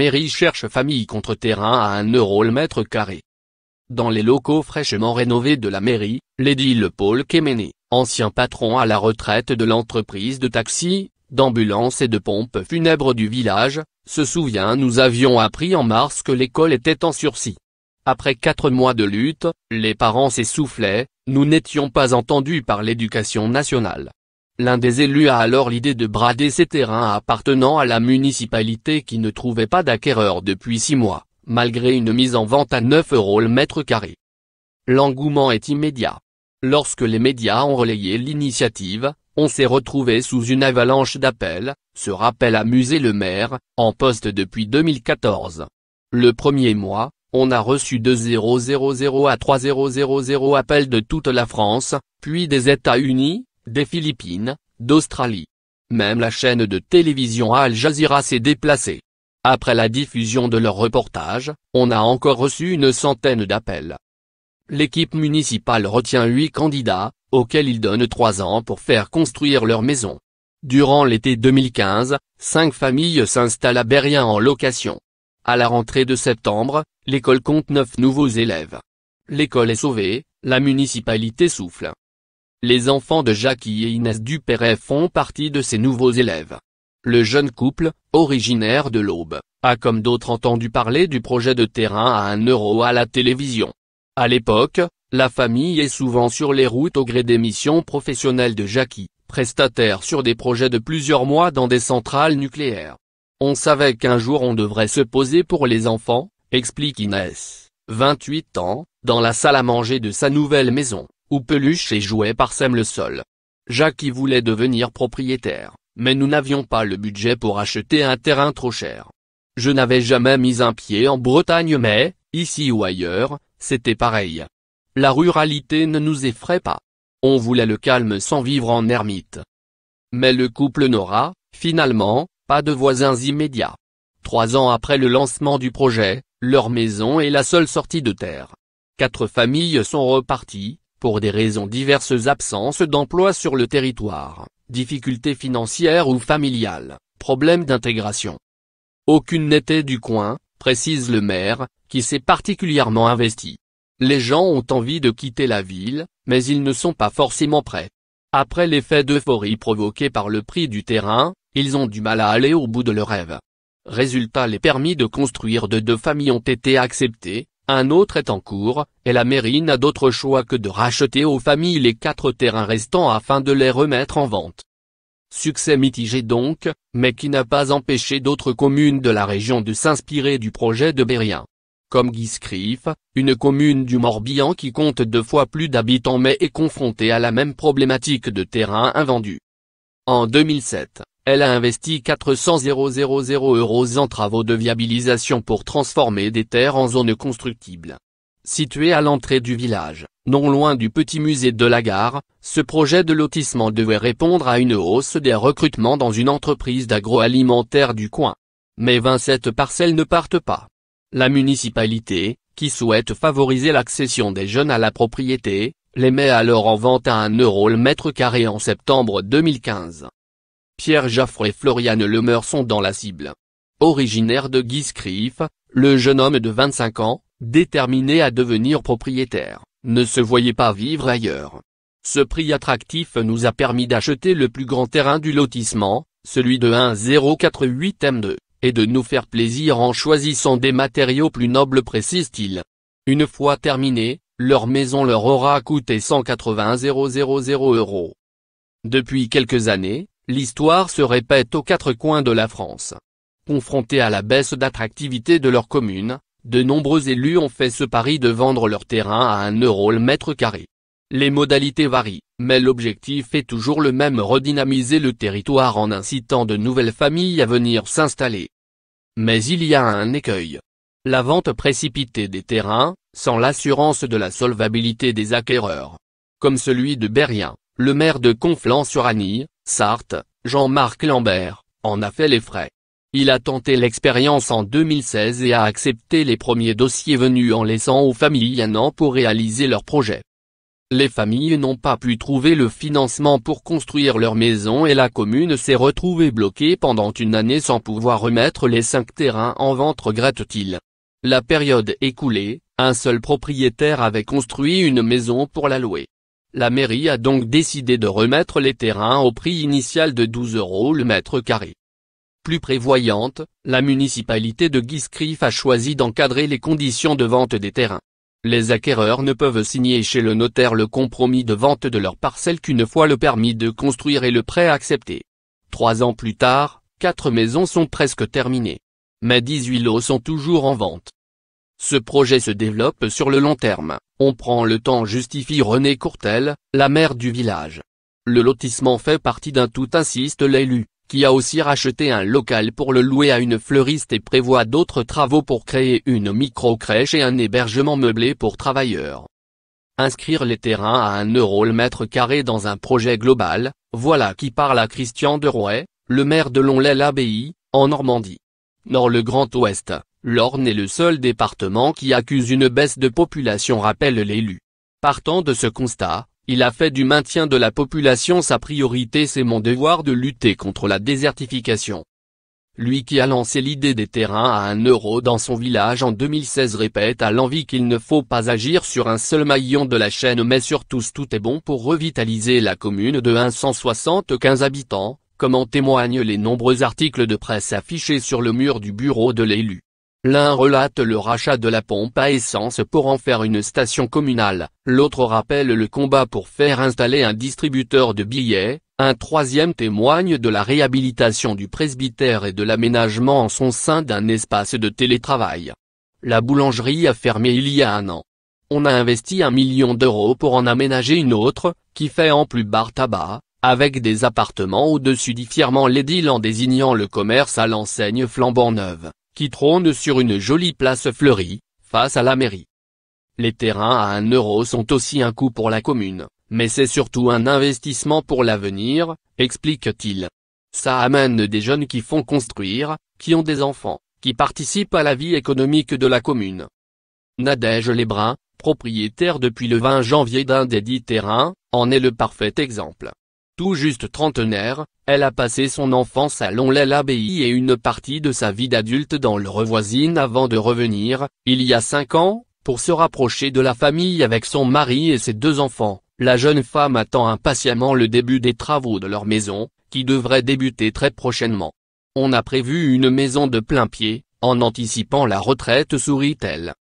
Mairie cherche famille contre terrain à 1 euro le mètre carré. Dans les locaux fraîchement rénovés de la mairie, Lady Le Paul Kemené, ancien patron à la retraite de l'entreprise de taxi, d'ambulance et de pompe funèbres du village, se souvient nous avions appris en mars que l'école était en sursis. Après quatre mois de lutte, les parents s'essoufflaient, nous n'étions pas entendus par l'éducation nationale. L'un des élus a alors l'idée de brader ces terrains appartenant à la municipalité qui ne trouvait pas d'acquéreur depuis six mois, malgré une mise en vente à 9 euros le mètre carré. L'engouement est immédiat. Lorsque les médias ont relayé l'initiative, on s'est retrouvé sous une avalanche d'appels, Se rappelle amusé le maire, en poste depuis 2014. Le premier mois, on a reçu 2000 à 3000 appels de toute la France, puis des États-Unis, des Philippines, d'Australie. Même la chaîne de télévision Al Jazeera s'est déplacée. Après la diffusion de leur reportage, on a encore reçu une centaine d'appels. L'équipe municipale retient huit candidats, auxquels ils donnent trois ans pour faire construire leur maison. Durant l'été 2015, cinq familles s'installent à Berrien en location. À la rentrée de septembre, l'école compte neuf nouveaux élèves. L'école est sauvée, la municipalité souffle. Les enfants de Jackie et Inès Dupéret font partie de ces nouveaux élèves. Le jeune couple, originaire de l'Aube, a comme d'autres entendu parler du projet de terrain à un euro à la télévision. À l'époque, la famille est souvent sur les routes au gré des missions professionnelles de Jackie, prestataire sur des projets de plusieurs mois dans des centrales nucléaires. On savait qu'un jour on devrait se poser pour les enfants, explique Inès, 28 ans, dans la salle à manger de sa nouvelle maison ou peluches et jouets parsèment le sol. Jacques y voulait devenir propriétaire, mais nous n'avions pas le budget pour acheter un terrain trop cher. Je n'avais jamais mis un pied en Bretagne mais, ici ou ailleurs, c'était pareil. La ruralité ne nous effraie pas. On voulait le calme sans vivre en ermite. Mais le couple n'aura, finalement, pas de voisins immédiats. Trois ans après le lancement du projet, leur maison est la seule sortie de terre. Quatre familles sont reparties, pour des raisons diverses absence d'emploi sur le territoire, difficultés financières ou familiales, problèmes d'intégration. Aucune n'était du coin, précise le maire, qui s'est particulièrement investi. Les gens ont envie de quitter la ville, mais ils ne sont pas forcément prêts. Après l'effet d'euphorie provoqué par le prix du terrain, ils ont du mal à aller au bout de leur rêve. Résultat les permis de construire de deux familles ont été acceptés, un autre est en cours, et la mairie n'a d'autre choix que de racheter aux familles les quatre terrains restants afin de les remettre en vente. Succès mitigé donc, mais qui n'a pas empêché d'autres communes de la région de s'inspirer du projet de Bérien. Comme Guiscriff, une commune du Morbihan qui compte deux fois plus d'habitants mais est confrontée à la même problématique de terrain invendu. En 2007, elle a investi 400 000 euros en travaux de viabilisation pour transformer des terres en zones constructibles. Située à l'entrée du village, non loin du petit musée de la gare, ce projet de lotissement devait répondre à une hausse des recrutements dans une entreprise d'agroalimentaire du coin. Mais 27 parcelles ne partent pas. La municipalité, qui souhaite favoriser l'accession des jeunes à la propriété, les met alors en vente à 1 euro le mètre carré en septembre 2015. Pierre Jaffre et Floriane Lemeur sont dans la cible. Originaire de Guiscriff, le jeune homme de 25 ans, déterminé à devenir propriétaire, ne se voyait pas vivre ailleurs. Ce prix attractif nous a permis d'acheter le plus grand terrain du lotissement, celui de 1048 M2, et de nous faire plaisir en choisissant des matériaux plus nobles précise-t-il. Une fois terminé, leur maison leur aura coûté 180 000 euros. Depuis quelques années, l'histoire se répète aux quatre coins de la France. Confrontés à la baisse d'attractivité de leur commune, de nombreux élus ont fait ce pari de vendre leur terrain à un euro le mètre carré. Les modalités varient, mais l'objectif est toujours le même redynamiser le territoire en incitant de nouvelles familles à venir s'installer. Mais il y a un écueil. La vente précipitée des terrains, sans l'assurance de la solvabilité des acquéreurs. Comme celui de Berrien, le maire de conflans sur annie Sarthe, Jean-Marc Lambert, en a fait les frais. Il a tenté l'expérience en 2016 et a accepté les premiers dossiers venus en laissant aux familles un an pour réaliser leur projet. Les familles n'ont pas pu trouver le financement pour construire leur maison et la commune s'est retrouvée bloquée pendant une année sans pouvoir remettre les cinq terrains en vente regrette-t-il. La période écoulée, un seul propriétaire avait construit une maison pour la louer. La mairie a donc décidé de remettre les terrains au prix initial de 12 euros le mètre carré. Plus prévoyante, la municipalité de Guiscriff a choisi d'encadrer les conditions de vente des terrains. Les acquéreurs ne peuvent signer chez le notaire le compromis de vente de leur parcelle qu'une fois le permis de construire et le prêt accepté. Trois ans plus tard, quatre maisons sont presque terminées. Mais 18 lots sont toujours en vente. Ce projet se développe sur le long terme, on prend le temps justifie René Courtel, la maire du village. Le lotissement fait partie d'un tout insiste l'élu, qui a aussi racheté un local pour le louer à une fleuriste et prévoit d'autres travaux pour créer une micro-crèche et un hébergement meublé pour travailleurs. Inscrire les terrains à un euro le mètre carré dans un projet global, voilà qui parle à Christian de Roy, le maire de Lonlay-l'Abbaye, en Normandie. Nord le Grand Ouest l'Orne est le seul département qui accuse une baisse de population rappelle l'élu. Partant de ce constat, il a fait du maintien de la population sa priorité c'est mon devoir de lutter contre la désertification. Lui qui a lancé l'idée des terrains à un euro dans son village en 2016 répète à l'envie qu'il ne faut pas agir sur un seul maillon de la chaîne mais sur tous tout est bon pour revitaliser la commune de 175 habitants, comme en témoignent les nombreux articles de presse affichés sur le mur du bureau de l'élu. L'un relate le rachat de la pompe à essence pour en faire une station communale, l'autre rappelle le combat pour faire installer un distributeur de billets, un troisième témoigne de la réhabilitation du presbytère et de l'aménagement en son sein d'un espace de télétravail. La boulangerie a fermé il y a un an. On a investi un million d'euros pour en aménager une autre, qui fait en plus bar tabac, avec des appartements au-dessus dit fièrement l'édile en désignant le commerce à l'enseigne flambant neuve qui trône sur une jolie place fleurie, face à la mairie. Les terrains à 1 euro sont aussi un coût pour la commune, mais c'est surtout un investissement pour l'avenir, explique-t-il. Ça amène des jeunes qui font construire, qui ont des enfants, qui participent à la vie économique de la commune. Nadège Lebrun, propriétaire depuis le 20 janvier d'un des dix terrains, en est le parfait exemple. Tout juste trentenaire, elle a passé son enfance à Lonlay-l'Abbaye et une partie de sa vie d'adulte dans le revoisine avant de revenir, il y a cinq ans, pour se rapprocher de la famille avec son mari et ses deux enfants. La jeune femme attend impatiemment le début des travaux de leur maison, qui devrait débuter très prochainement. On a prévu une maison de plein pied, en anticipant la retraite sourit-elle.